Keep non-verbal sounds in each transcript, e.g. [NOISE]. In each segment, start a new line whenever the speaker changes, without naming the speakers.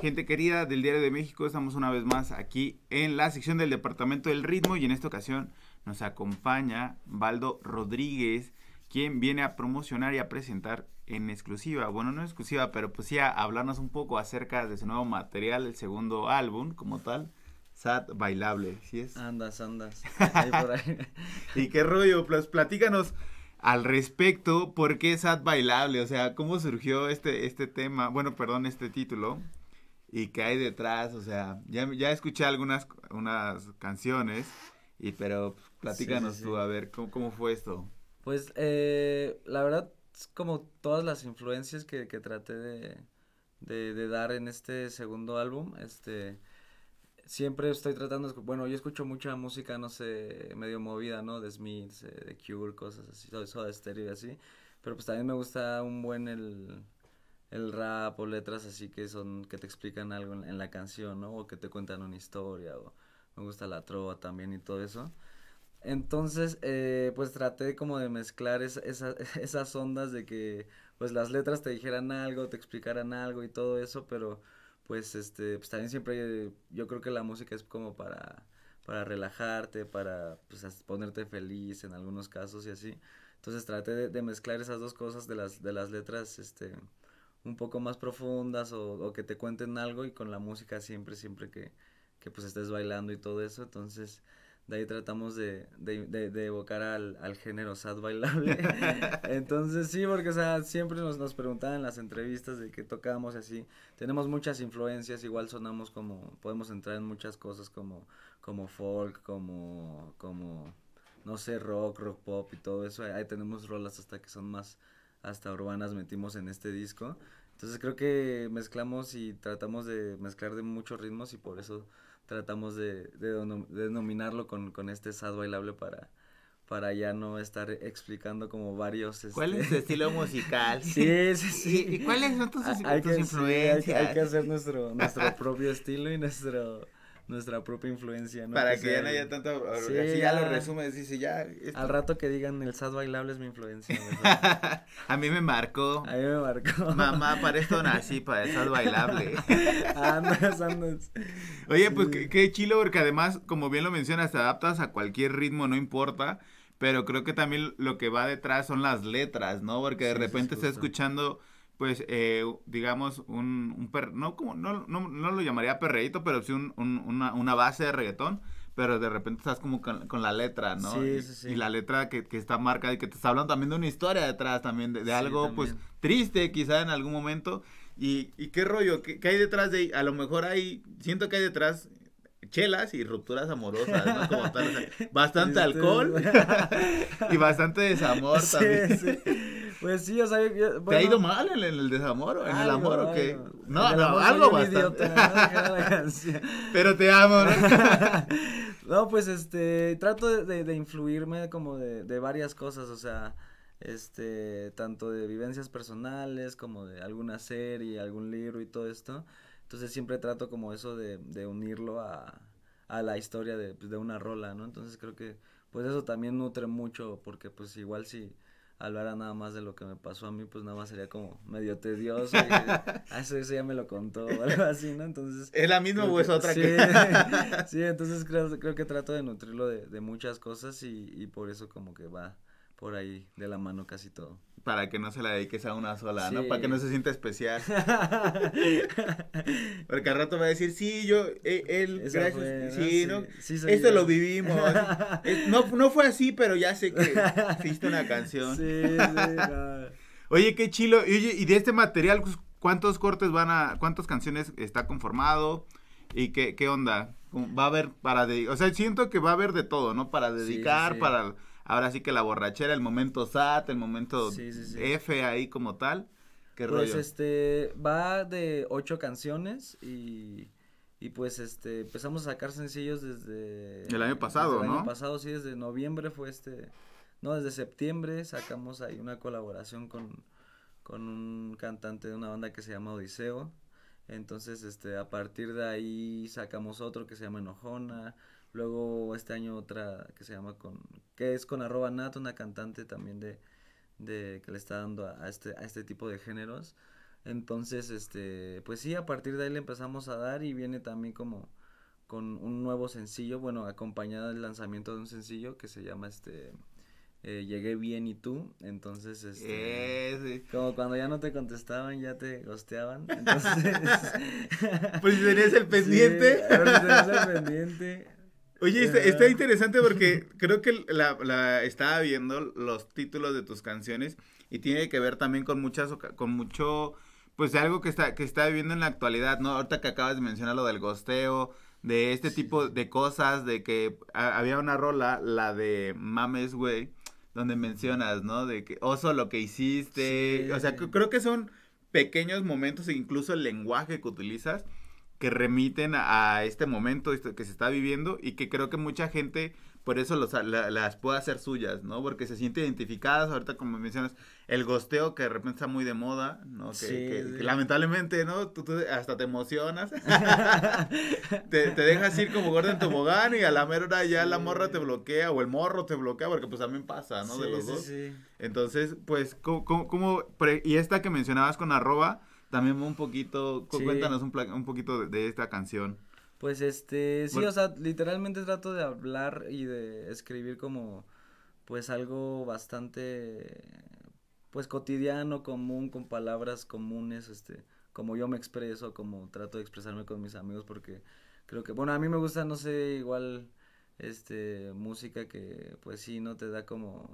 Gente querida del Diario de México, estamos una vez más aquí en la sección del Departamento del Ritmo y en esta ocasión nos acompaña Baldo Rodríguez, quien viene a promocionar y a presentar en exclusiva, bueno, no exclusiva, pero pues sí a hablarnos un poco acerca de su nuevo material, el segundo álbum como tal. Sad bailable, ¿sí es? Andas, andas. [LAUGHS] y qué rollo, platícanos al respecto, ¿por qué Sad Bailable? O sea, ¿cómo surgió este, este tema? Bueno, perdón, este título y qué hay detrás, o sea, ya, escuché algunas unas canciones, y pero pues, platícanos tú, a ver, ¿cómo, fue esto?
Pues, eh, la verdad, como todas las influencias que, traté de, dar en este segundo álbum, este, siempre estoy tratando, bueno, yo escucho mucha música, no sé, medio movida, ¿no? De Smith, eh, de Cure, cosas así, todo eso de Stereo y así, pero pues también me gusta un buen el el rap o letras así que son que te explican algo en, la canción, ¿no? O que te cuentan una historia o me gusta la trova también y todo eso. Entonces, eh, pues traté como de mezclar [LAUGHS] esas ondas de que pues las letras te dijeran algo, te explicaran algo y todo eso, pero pues este pues, también siempre yo creo que la música es como para para relajarte, para pues, ponerte feliz en algunos casos y así. Entonces traté de, de mezclar esas dos cosas de las, de las letras este, un poco más profundas o, que te cuenten algo y con la música siempre, siempre que, que pues estés bailando y todo eso. Entonces, de ahí tratamos de, de, evocar al, género sad bailable. [LAUGHS] Entonces, sí, porque, sea, siempre nos, nos preguntaban en las entrevistas de que tocamos y así. Tenemos muchas influencias, igual sonamos como, podemos entrar en muchas cosas como, como folk, como, como, no sé, rock, rock pop y todo eso. Ahí tenemos rolas hasta que son más hasta urbanas metimos en este disco. Entonces creo que mezclamos y tratamos de mezclar de muchos ritmos y por eso tratamos de, denominarlo con, con este sad bailable para, para ya no estar explicando como varios. Este ¿Cuál es tu estilo musical? [LAUGHS] sí, sí, sí. ¿Y, cuáles son tus, hay que, influencias? hay, hay, que hacer nuestro, nuestro propio estilo y nuestro nuestra propia influencia, ¿no? Para que, ya no haya tanta, así ya, lo lo sí, sí, ya. Al rato que digan el sas bailable es mi influencia. [LAUGHS]
a mí me marcó. A mí me marcó. Mamá, para esto nací, para el sad bailable.
andas, [LAUGHS] andas. Ah,
Oye, pues qué, chilo, porque además, como bien lo mencionas, te adaptas a cualquier ritmo, no importa pero creo que también lo que va detrás son las letras, ¿no? Porque de repente está escuchando pues, eh, digamos, un, un no, como, no, no, no, lo llamaría perreíto, pero sí una, base de reggaetón, pero de repente estás como con, la letra, ¿no? Sí, sí, sí. Y la letra que, que, está marcada y que te está hablando también de una historia detrás, también de, algo, pues, triste quizá en algún momento. ¿Y, qué rollo? ¿Qué, hay detrás de ahí? A lo mejor hay, siento que hay detrás chelas y rupturas amorosas, ¿no? bastante alcohol y bastante desamor también.
Pues sí, o sea, ¿Te ha ido mal en, el desamor o en el amor o qué? No, no, algo bastante. [LAUGHS] Pero te amo, ¿no? [LAUGHS] pues este, trato de, de, influirme como de, de, varias cosas, o sea, este, tanto de vivencias personales como de alguna serie, algún libro y todo esto. Entonces siempre trato como eso de, de unirlo a, a la historia de, pues, de una rola, ¿no? Entonces creo que pues eso también nutre mucho porque pues igual si hablar nada más de lo que me pasó a mí, pues nada más sería como medio tedioso. Y, [LAUGHS] ah, eso, ya me lo contó o algo así, ¿no? Entonces. ¿Es la misma o es otra sí, [LAUGHS] [LAUGHS] sí, entonces creo, que trato de nutrirlo de, de muchas cosas y, y por eso como que va por ahí de la mano casi todo para que no se la dediques a una sola, ¿no? Para que no se sienta especial. [LAUGHS]
Porque al rato va a decir, sí, yo, e, él, gracias, sí, ¿no? Esto lo vivimos. [LAUGHS] no, no fue así, pero ya sé que hiciste una canción. Sí, Oye, qué chilo. Y, y de este material, pues, ¿cuántos cortes van a, cuántas canciones está conformado? ¿Y qué, qué onda? Va a haber para, de, o sea, siento que va a haber de todo, ¿no? Para dedicar, para ahora sí que la borrachera, el momento SAT, el momento F ahí como tal. ¿Qué pues
este, va de ocho canciones y, pues este, empezamos a sacar sencillos desde... El año pasado, ¿no? El año pasado, sí, desde noviembre fue este, no, desde septiembre sacamos ahí una colaboración con, con un cantante de una banda que se llama Odiseo. Entonces, este, a partir de ahí sacamos otro que se llama Enojona. Luego este año otra que se llama con, que es con arroba Nat, una cantante también de, de que le está dando a, este, a este tipo de géneros. Entonces, este, pues sí, a partir de ahí le empezamos a dar y viene también como con un nuevo sencillo, bueno, acompañado del lanzamiento de un sencillo que se llama este eh, Llegué bien y tú, entonces este, eh, como cuando ya no te contestaban, ya te gosteaban, entonces [LAUGHS] pues [LAUGHS] tenías el pendiente. Sí, el pendiente. Oye, está, eh. interesante
porque [LAUGHS] creo que la, estaba viendo los títulos de tus canciones y tiene que ver también con muchas, con mucho, pues algo que está, que está viviendo en la actualidad, ¿no? Ahorita que acabas de mencionar lo del gosteo, de este tipo de cosas, de que había una rola, la de Mames, güey, donde mencionas, ¿no? De que oso lo que hiciste, o sea, creo que son pequeños momentos e incluso el lenguaje que utilizas que remiten a este momento que se está viviendo y que creo que mucha gente por eso las puede hacer suyas, ¿no? Porque se siente identificadas, ahorita como mencionas, el gosteo que de repente está muy de moda, ¿no? Que, lamentablemente, ¿no? Tú, hasta te emocionas, [LAUGHS] te, dejas ir como gordo en tobogán y a la mera hora ya la morra te bloquea o el morro te bloquea, porque pues también pasa, ¿no? de los dos. Entonces, pues, cómo e, y esta que mencionabas con arroba, también un poquito, cuéntanos un, un poquito de, esta canción. Pues este, sí, o
sea, literalmente trato de hablar y de escribir como pues algo bastante pues cotidiano, común, con palabras comunes, este, como yo me expreso, como trato de expresarme con mis amigos porque creo que bueno, a mí me gusta no sé, igual este música que pues sí no te da como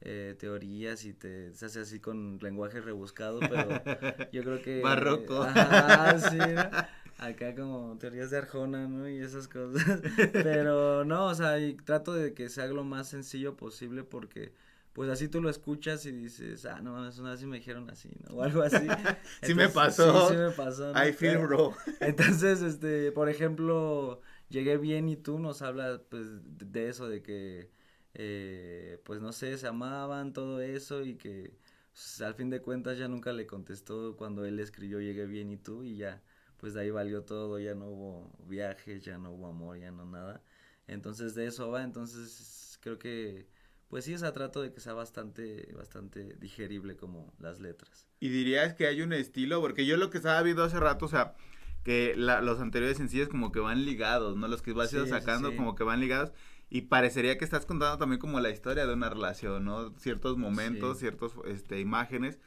eh, teorías y te se hace así con lenguaje rebuscado, pero [LAUGHS] yo creo que... Barroco. [LAUGHS] sí, acá como teorías de Arjona, ¿no? Y esas cosas, [LAUGHS] pero no, o sea, y trato de que sea lo más sencillo posible porque pues así tú lo escuchas y dices, ah, no mames, una vez me dijeron así, ¿no? O algo así. sí me pasó. Sí, sí me pasó. I feel bro. Entonces, este, por ejemplo, llegué bien y tú nos hablas, pues, de eso, de que eh, pues no sé, se amaban, todo eso y que pues, al fin de cuentas ya nunca le contestó cuando él escribió llegué bien y tú y ya, pues de ahí valió todo, ya no hubo viajes, ya no hubo amor, ya no nada. Entonces de eso va, entonces creo que pues sí, es a trato de que sea bastante, bastante digerible como las letras. Y dirías que hay un estilo, porque yo lo que estaba viendo hace rato, o sea,
que los anteriores sencillos como que van ligados, ¿no? Los que vas sí, sacando como que van ligados. Y parecería que estás contando también como la historia de una relación, ¿no? Ciertos momentos, ciertos ciertas este, imágenes,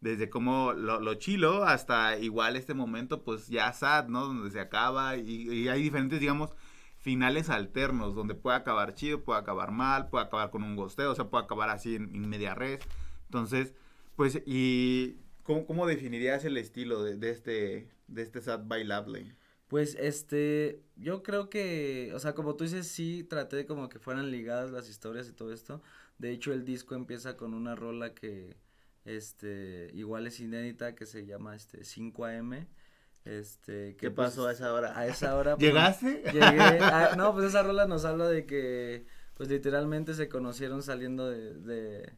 desde como lo, chilo hasta igual este momento, pues ya sad, ¿no? Donde se acaba y, hay diferentes, digamos, finales alternos, donde puede acabar chido, puede acabar mal, puede acabar con un gosteo, o sea, puede acabar así en, media red. Entonces, pues, ¿y cómo, definirías el estilo de, de este, de este sad
bailable? Pues este, yo creo que, o sea, como tú dices, sí traté de como que fueran ligadas las historias y todo esto. De hecho, el disco empieza con una rola que, este, igual es inédita, que se llama, este, 5am. Este, ¿Qué pues, pasó a esa hora? A esa hora. [LAUGHS] Pues, ¿Llegaste? Llegué, [LAUGHS] no, pues esa rola nos habla de que, pues literalmente se conocieron saliendo de,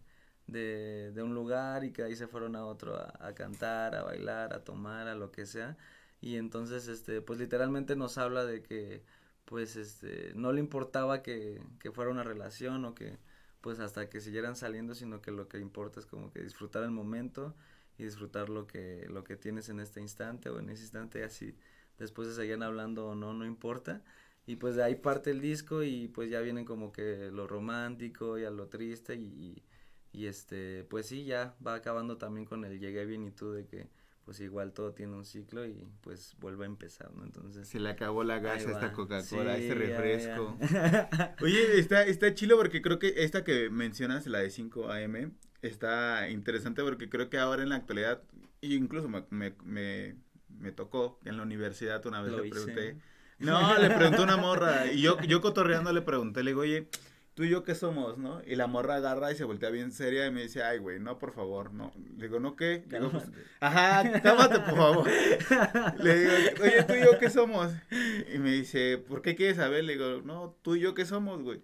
de, de, un lugar y que ahí se fueron a otro a, a cantar, a bailar, a tomar, a lo que sea y entonces, este, pues literalmente nos habla de que, pues, este, no le importaba que, fuera una relación o que, pues, hasta que siguieran saliendo, sino que lo que importa es como que disfrutar el momento y disfrutar lo que, lo que tienes en este instante o en ese instante, y así después se seguían hablando o no, no importa. Y pues de ahí parte el disco y pues ya vienen como que lo romántico y a lo triste y, y este, pues sí, ya va acabando también con el llegué bien y tú de que pues igual todo tiene un ciclo y pues vuelve a empezar, ¿no? Entonces. Se le acabó la gasa a esta Coca-Cola, sí, este refresco. Oye,
está, está chilo porque creo que esta que mencionas, la de 5 AM, está interesante porque creo que ahora en la actualidad, incluso me, me, me, tocó en la universidad una vez le pregunté. No, le pregunté una morra y yo, yo cotorreando le pregunté, le digo, oye tú y yo qué somos, ¿no? Y la morra agarra y se voltea bien seria y me dice, ay, güey, no, por favor, no. Le digo, ¿no qué? Le digo, pues, ajá, tómate, por favor. [LAUGHS] Le digo, oye, tú y yo qué somos. Y me dice, ¿por qué quieres saber? Le digo, no, tú y yo qué somos, güey.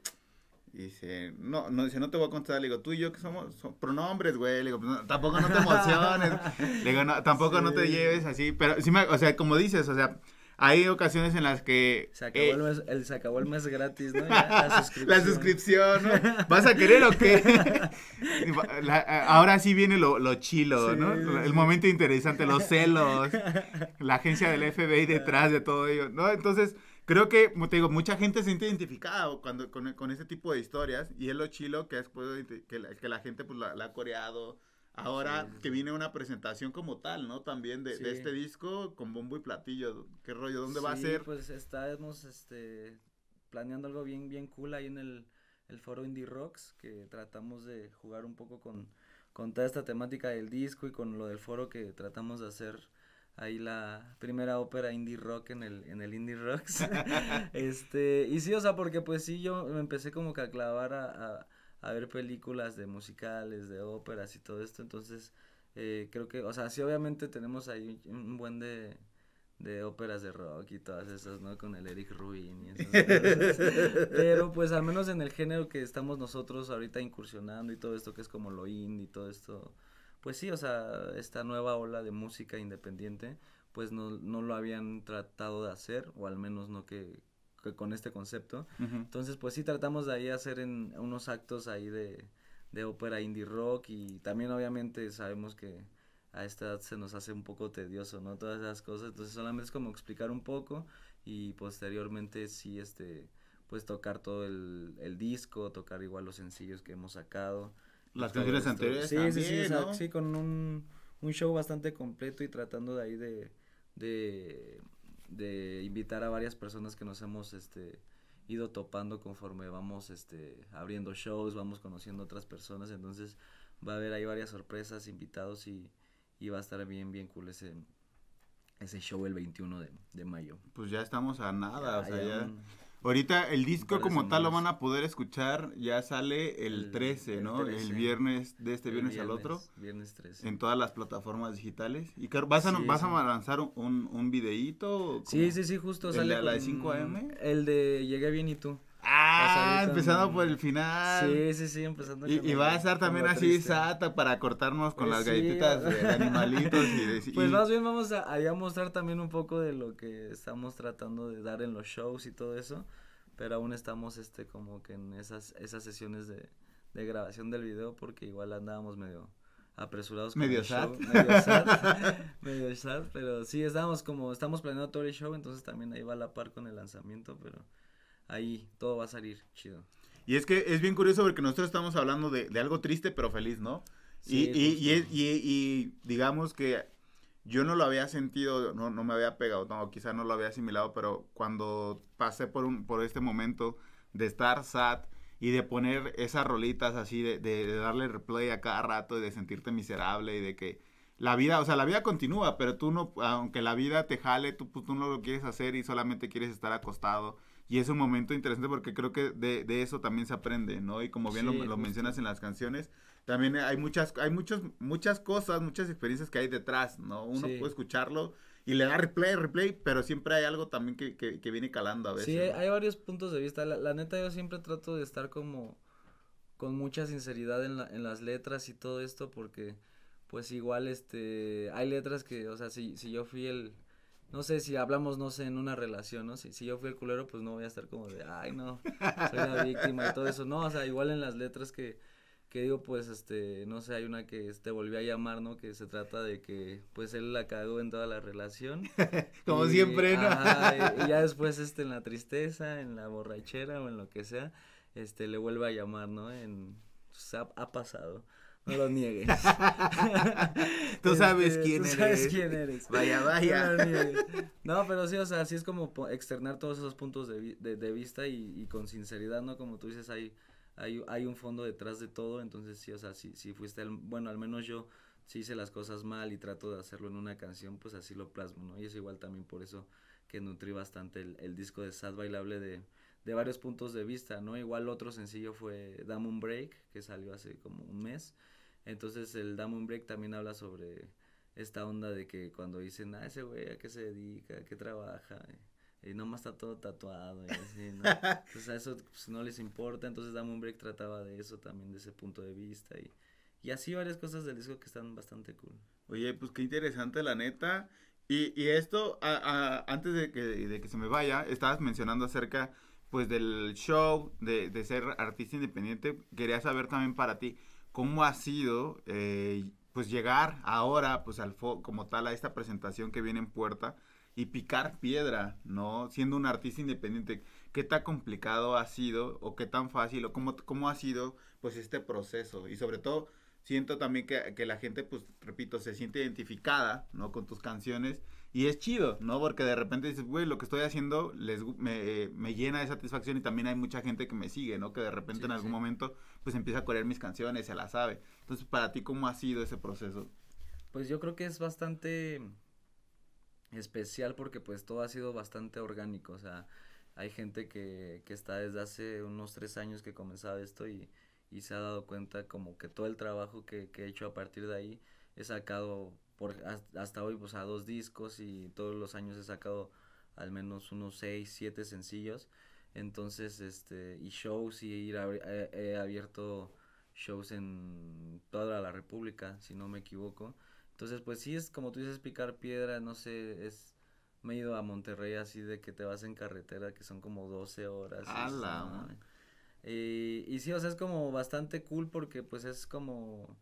Y dice, no, no, dice, no te voy a contestar. Le digo, tú y yo qué somos, son pronombres, güey. Le digo, tampoco no te [LAUGHS] emociones. Le digo, no, tampoco no te lleves así. Pero, sí me, o sea, como dices, o sea, hay ocasiones en las que... Se acabó, el, eh, mes, gratis, ¿no? [LAUGHS] la, suscripción. ¿no? [LAUGHS] ¿Vas a querer o qué? [LAUGHS] ahora sí viene lo, chilo, ¿no? El momento interesante, los celos, la agencia del FBI detrás de todo ello, ¿no? Entonces, creo que, como te digo, mucha gente se siente identificada cuando, con, ese tipo de historias y es lo chilo que, que, la, gente pues, la ha coreado Ahora que viene una presentación como tal, ¿no? También de, este disco con bombo y platillo.
¿Qué rollo? ¿Dónde va a ser? Pues estamos este, planeando algo bien, bien cool ahí en el, foro Indie Rocks, que tratamos de jugar un poco con, toda esta temática del disco y con lo del foro que tratamos de hacer ahí la primera ópera indie rock en el, en el indie rocks. [LAUGHS] [LAUGHS] este, y sí, o sea, porque pues sí, yo me empecé como que a clavar a, a ver películas de musicales, de óperas y todo esto. Entonces, eh, creo que, o sea, sí obviamente tenemos ahí un buen de, de óperas de rock y todas esas, ¿no? Con el Eric Ruin y esas [LAUGHS] Pero pues al menos en el género que estamos nosotros ahorita incursionando y todo esto que es como lo indie y todo esto, pues sí, o sea, esta nueva ola de música independiente, pues no, no lo habían tratado de hacer, o al menos no que, con este concepto. Entonces, pues sí tratamos de ahí hacer en unos actos ahí de, ópera indie rock y también obviamente sabemos que a esta edad se nos hace un poco tedioso, ¿no? Todas esas cosas, entonces solamente es como explicar un poco y posteriormente sí, este, pues tocar todo el, disco, tocar igual los sencillos que hemos sacado. Las canciones anteriores sí, sí, sí, con un, show bastante completo y tratando de ahí de de invitar a varias personas que nos hemos este, ido topando conforme vamos este, abriendo shows, vamos conociendo otras personas, entonces va a haber ahí varias sorpresas, invitados y, y va a estar bien, bien cool ese, ese show el 21 de, mayo. Pues ya estamos a nada, o sea, ya... Ahorita el disco como tal lo van a poder
escuchar, ya sale el, 13, ¿no? El, viernes, de este viernes, al otro. Viernes 13. En todas las plataformas digitales. Y ¿vas a, vas a lanzar un, videíto? Sí, sí, sí, justo. ¿El sale de, la de 5 AM?
El de Llegué bien y tú. Ah, empezando por el final. Sí, sí, sí, empezando. Y, y va a estar también así
sata para cortarnos con eh, las galletitas de animalitos y Pues más bien
vamos a, a mostrar también un poco de lo que estamos tratando de dar en los shows y todo eso, pero aún estamos este como que en esas esas sesiones de, de grabación del video porque igual andábamos medio apresurados. medio el [LAUGHS] medio sad. pero sí, estábamos como, estamos planeando todo el show, entonces también ahí va a la par con el lanzamiento, pero ahí todo va a salir chido.
Y es que es bien curioso porque nosotros estamos hablando de, algo triste pero feliz, ¿no? Sí, y, y, digamos que yo no lo había sentido, no, no me había pegado, no, quizá no lo había asimilado, pero cuando pasé por, un, por este momento de estar sad y de poner esas rolitas así, de, de, darle replay a cada rato y de sentirte miserable y de que la vida, o sea, la vida continúa, pero tú no, aunque la vida te jale, tú, pues, tú no lo quieres hacer y solamente quieres estar acostado y es un momento interesante porque creo que de, de eso también se aprende, ¿no? Y como bien lo, mencionas en las canciones, también hay muchas, hay muchos, muchas cosas, muchas experiencias que hay detrás, ¿no? Uno puede escucharlo y le da replay, replay, pero siempre hay algo también que, que, viene calando a veces. Sí, hay
varios puntos de vista. La, neta yo siempre trato de estar como con mucha sinceridad en, en las letras y todo esto porque pues igual este hay letras que, o sea, si, si yo fui el no sé, si hablamos, no sé, en una relación, ¿no? Si, si yo fui el culero, pues no voy a estar como de, ay, no, soy la [LAUGHS] víctima y todo eso. No, o sea, igual en las letras que, que digo, pues, este, no sé, hay una que te este, volví a llamar, ¿no? Que se trata de que, pues, él la cagó en toda la relación. [LAUGHS] como siempre, ¿no? Ajá, y, ya después, este, en la tristeza, en la borrachera o en lo que sea, este, le vuelve a llamar, ¿no? En, pues, ha pasado. No lo niegues. [LAUGHS] tú sabes este, quién tú eres. quién eres. Vaya, vaya. No, pero sí, o sea, sí es como externar todos esos puntos de, vista y, con sinceridad, ¿no? Como tú dices, hay, hay, hay un fondo detrás de todo, entonces sí, o sea, si, sí, fuiste, el, bueno, al menos yo sí hice las cosas mal y trato de hacerlo en una canción, pues así lo plasmo, ¿no? Y es igual también por eso que nutrí bastante el, el disco de Sad Bailable de de varios puntos de vista, ¿no? Igual otro sencillo fue Dame un Break, que salió hace como un mes. Entonces el Dame un Break también habla sobre esta onda de que cuando dicen, ah, ese güey, ¿a qué se dedica? ¿A qué trabaja? Y nomás está todo tatuado y así, ¿no? Entonces [LAUGHS] a eso pues, no les importa, entonces Dame un Break trataba de eso también, de ese punto de vista y... Y así varias cosas del disco que están bastante cool.
Oye, pues qué interesante la neta. Y, esto, antes de que, de que se me vaya, estabas mencionando acerca pues del show, de, ser artista independiente, quería saber también para ti cómo ha sido eh, pues llegar ahora pues al como tal a esta presentación que viene en puerta y picar piedra, ¿no? Siendo un artista independiente, ¿qué tan complicado ha sido o qué tan fácil o cómo, cómo ha sido pues este proceso? Y sobre todo, siento también que, que la gente, pues repito, se siente identificada, ¿no? Con tus canciones y es chido, ¿no? Porque de repente dices, güey, lo que estoy haciendo les, me, eh, me, llena de satisfacción y también hay mucha gente que me sigue, ¿no? Que de repente en algún momento pues empieza a correr mis canciones, se las sabe. Entonces, para ti, ¿cómo ha sido ese proceso?
Pues yo creo que es bastante especial porque pues todo ha sido bastante orgánico, o sea, hay gente que, está desde hace unos tres años que comenzaba esto y, se ha dado cuenta como que todo el trabajo que, que he hecho a partir de ahí he sacado por, hasta hoy pues a dos discos y todos los años he sacado al menos unos 6, 7 sencillos. Entonces, este, y shows, y ir he, abierto shows en toda la República, si no me equivoco. Entonces, pues sí es como tú dices, picar piedra, no sé, es, me he ido a Monterrey así de que te vas en carretera, que son como 12 horas. Y, eh, y sí, o sea, es como bastante cool porque pues es como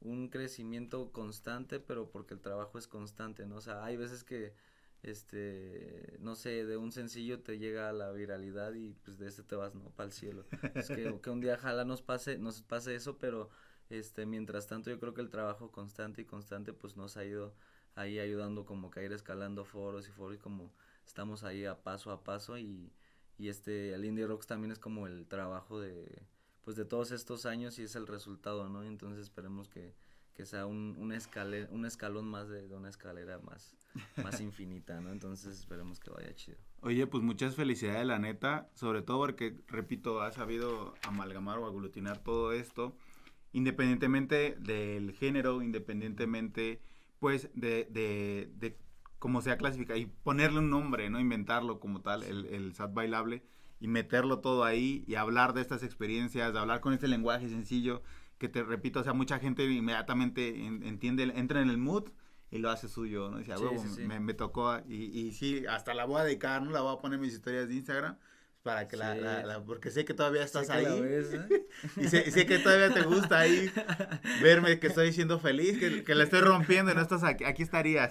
un crecimiento constante, pero porque el trabajo es constante, ¿no? O sea, hay veces que, este, no sé, de un sencillo te llega a la viralidad y pues de ese te vas, ¿no? Para el cielo. Es que, un día jala nos pase, nos pase eso, pero este, mientras tanto yo creo que el trabajo constante y constante pues nos ha ido ahí ayudando como que a ir escalando foros y foros y como estamos ahí a paso a paso y, y este, el indie rocks también es como el trabajo de pues de todos estos años y es el resultado, ¿no? Entonces esperemos que, sea un, un, escalón más de, una escalera más, más [LAUGHS] infinita, ¿no? Entonces esperemos que vaya chido.
Oye, pues muchas felicidades, la neta, sobre todo porque, repito, ha sabido amalgamar o aglutinar todo esto, independientemente del género, independientemente, pues, de, de, de cómo sea clasificado, y ponerle un nombre, ¿no? Inventarlo como tal, el, el SAT bailable y meterlo todo ahí y hablar de estas experiencias, de hablar con este lenguaje sencillo que te repito, o sea, mucha gente inmediatamente entiende, entra en el mood y lo hace suyo, ¿no? me, tocó y, y sí, hasta la voy a dedicar, La voy a poner en mis historias de Instagram para que la, porque sé que todavía estás ahí. ¿eh? [LAUGHS] y, sé, que todavía te gusta ahí [LAUGHS] verme que estoy siendo feliz, que, que la estoy rompiendo y no estás aquí, aquí estarías.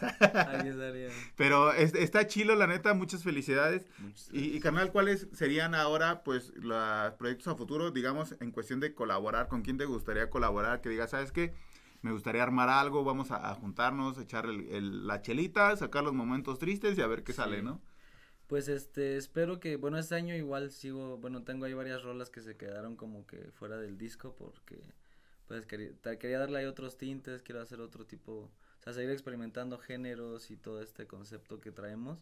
[LAUGHS]
Pero está chilo, la neta, muchas felicidades. y, y, ¿cuáles serían ahora pues los proyectos a futuro, digamos, en cuestión de colaborar? ¿Con quién te gustaría colaborar? Que digas, ¿sabes qué? Me gustaría armar algo, vamos a, juntarnos, echar el, la chelita, sacar los momentos tristes y a ver qué sale, ¿no?
Pues este, espero que, bueno, este año igual sigo, bueno, tengo ahí varias rolas que se quedaron como que fuera del disco porque pues quería, darle ahí otros tintes, quiero hacer otro tipo, o sea, seguir experimentando géneros y todo este concepto que traemos.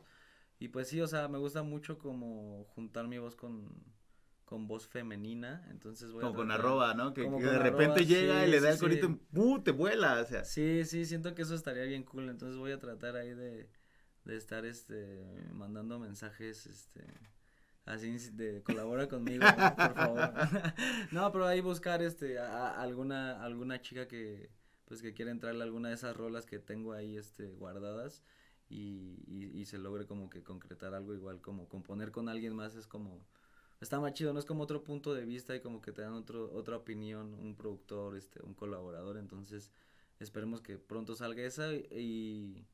Y pues sí, o sea, me gusta mucho como juntar mi voz con, con voz femenina, entonces voy como con arroba, ¿no? Que, de repente llega y le da el corito, sí. te vuela, o sea. Sí, sí, siento que eso estaría bien cool, entonces voy a tratar ahí de de estar este mandando mensajes este así de colabora conmigo por favor [LAUGHS] no pero ahí buscar este a, alguna alguna chica que pues que quiera entrarle a alguna de esas rolas que tengo ahí este guardadas y, y, se logre como que concretar algo igual como componer con alguien más es como está más chido no es como otro punto de vista y como que te dan otro otra opinión un productor este un colaborador entonces esperemos que pronto salga esa y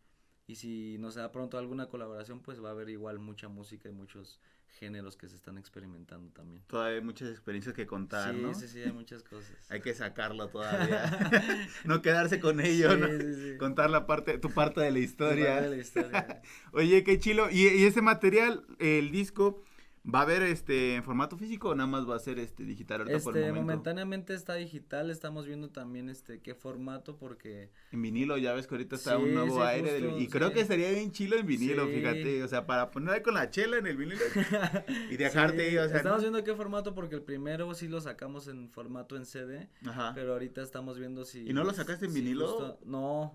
y si se da pronto alguna colaboración, pues va a haber igual mucha música y muchos géneros que se están experimentando también.
Todavía hay muchas experiencias que contar, ¿no? Sí, sí, hay muchas cosas. [LAUGHS]
hay que sacarlo todavía.
[LAUGHS] no quedarse con ello, Contar la parte, tu parte de la historia. parte de la historia. [LAUGHS] Oye, qué chilo. y ese material, el disco, ¿Va a haber este en formato físico o nada más va a ser este digital este,
momentáneamente está digital, estamos viendo también este qué formato porque
en vinilo ya ves que ahorita está un nuevo aire y creo que sería bien chilo en vinilo, fíjate, o
sea, para poner ahí con la chela en el vinilo
y [LAUGHS] dejarte estamos
viendo qué formato porque el primero sí lo sacamos en formato en CD, pero ahorita estamos viendo si ¿Y no lo sacaste en vinilo? no.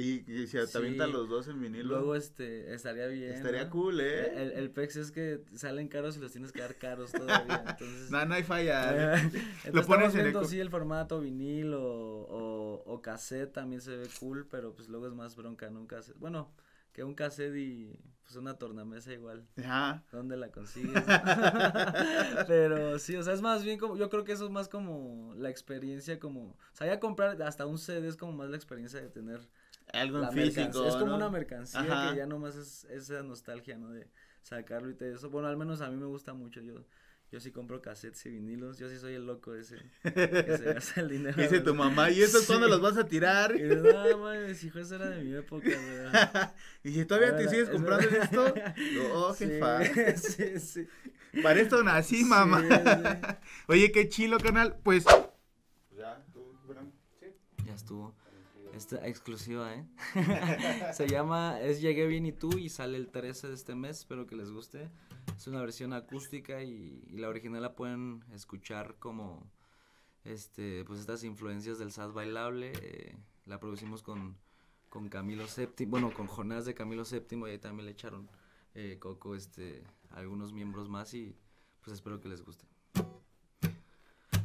y,
si también te los dos en vinilo. Luego este estaría bien. Estaría cool, ¿eh?
El, el pex es que salen caros si los tienes que dar caros todavía. [LAUGHS] Entonces, no, no hay falla. [LAUGHS] ¿eh? lo pones en el... sí, el formato vinil o, o, cassette también se ve cool, pero pues luego es más bronca nunca un cassette. Bueno, que un cassette y pues una tornamesa igual. Ajá. ¿Dónde la consigues? [LAUGHS] pero sí, o sea, es más bien como, yo creo que eso es más como la experiencia como, o sea, ya comprar hasta un CD es como más la experiencia de tener algo en físico. Es como una mercancía que ya nomás es esa nostalgia, ¿no? De, sacarlo y todo eso. Bueno, al menos a mí me gusta mucho. Yo, yo sí compro cassettes y vinilos. Yo sí soy el loco ese. Que se el dinero. [LAUGHS] Dice tu mamá, ¿y esos sí. los vas a tirar? dice, no, hijo, eso era de mi época, [LAUGHS] ¿verdad? y si todavía te sigues comprando esto, [LAUGHS] oh, jefa. Sí,
sí, Para esto nací, mamá. Oye, qué
chilo, canal. Pues.
Ya, tú, bueno, sí.
Ya estuvo. Esta exclusiva, ¿eh? [LAUGHS] Se llama Es Llegué Bien y Tú y sale el 13 de este mes, espero que les guste. Es una versión acústica y, la original la pueden escuchar como este, pues estas influencias del sad bailable. Eh, la producimos con, con Camilo VII, bueno, con jornadas de Camilo VII y ahí también le echaron eh, Coco, este, algunos miembros más y pues espero que les guste.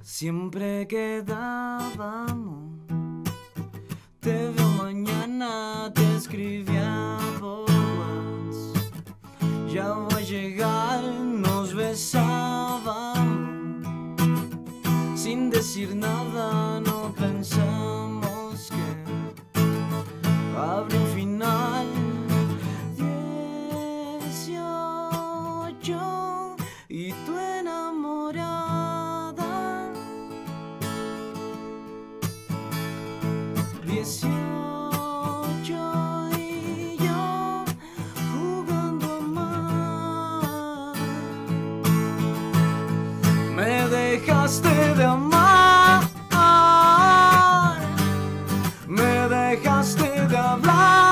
Siempre quedábamos te veo mañana, te escribí por Ya voy a llegar, nos besábamos sin decir nada. lost in the light.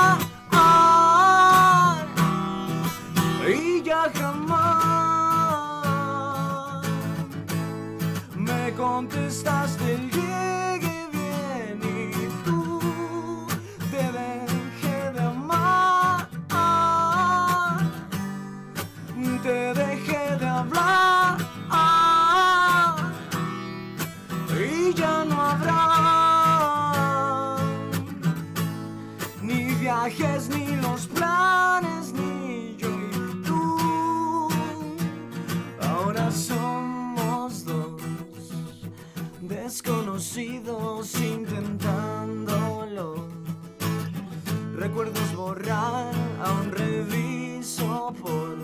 recuerdos borrar, a un reviso por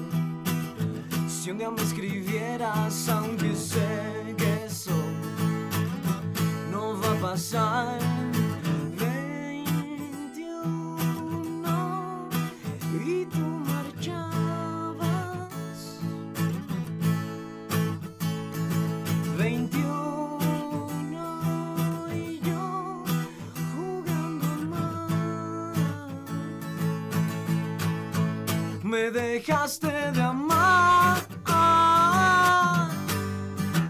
si un día me escribieras, aunque sé que eso no va a pasar. dejaste de amar,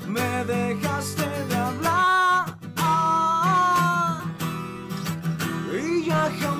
me dejaste de hablar y ya